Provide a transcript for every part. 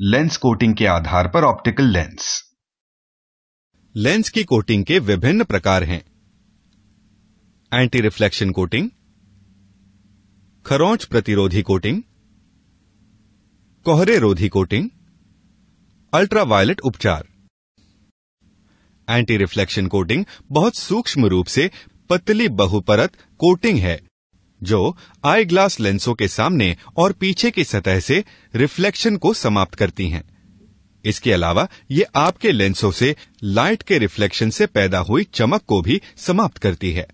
Lens coating के आधार पर ऑप्टिकल लेंस लेंस की कोटिंग के विभिन्न प्रकार हैं एंटी रिफ्लेक्शन कोटिंग खरोंच प्रतिरोधी कोटिंग कोहरे रोधी कोटिंग अल्ट्रावायलेट उपचार एंटी रिफ्लेक्शन कोटिंग बहुत सूक्ष्म रूप से पतली बहुपरत कोटिंग है जो आई ग्लास लेंसों के सामने और पीछे की सतह से रिफ्लेक्शन को समाप्त करती हैं। इसके अलावा ये आपके लेंसों से लाइट के रिफ्लेक्शन से पैदा हुई चमक को भी समाप्त करती है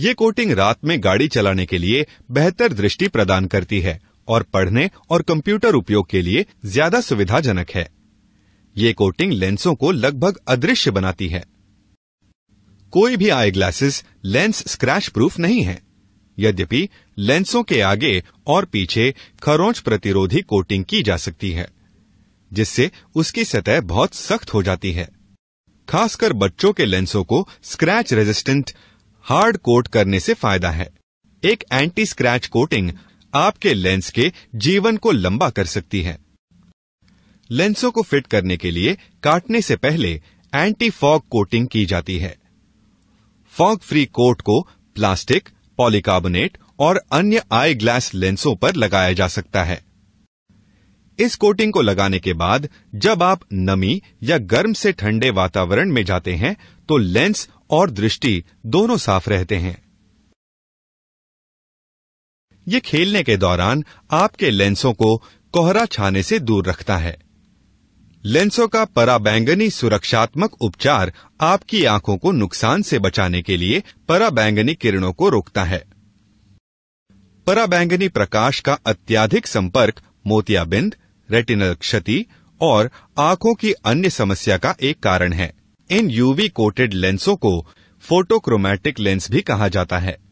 ये कोटिंग रात में गाड़ी चलाने के लिए बेहतर दृष्टि प्रदान करती है और पढ़ने और कंप्यूटर उपयोग के लिए ज्यादा सुविधाजनक है ये कोटिंग लेंसों को लगभग अदृश्य बनाती है कोई भी eye glasses lens scratch proof नहीं है यद्यपि लेंसों के आगे और पीछे खरोंच प्रतिरोधी कोटिंग की जा सकती है जिससे उसकी सतह बहुत सख्त हो जाती है खासकर बच्चों के लेंसों को स्क्रैच रेजिस्टेंट हार्ड कोट करने से फायदा है एक एंटी स्क्रैच कोटिंग आपके लेंस के जीवन को लंबा कर सकती है लेंसों को फिट करने के लिए काटने से पहले एंटी फॉग कोटिंग की जाती है फॉग फ्री कोट को प्लास्टिक पॉलीकार्बोनेट और अन्य आई ग्लास लेंसों पर लगाया जा सकता है इस कोटिंग को लगाने के बाद जब आप नमी या गर्म से ठंडे वातावरण में जाते हैं तो लेंस और दृष्टि दोनों साफ रहते हैं ये खेलने के दौरान आपके लेंसों को कोहरा छाने से दूर रखता है लेंसों का पराबैंगनी सुरक्षात्मक उपचार आपकी आंखों को नुकसान से बचाने के लिए पराबैंगनी किरणों को रोकता है पराबैंगनी प्रकाश का अत्याधिक संपर्क मोतियाबिंद रेटिनल क्षति और आंखों की अन्य समस्या का एक कारण है इन यूवी कोटेड लेंसों को फोटोक्रोमैटिक लेंस भी कहा जाता है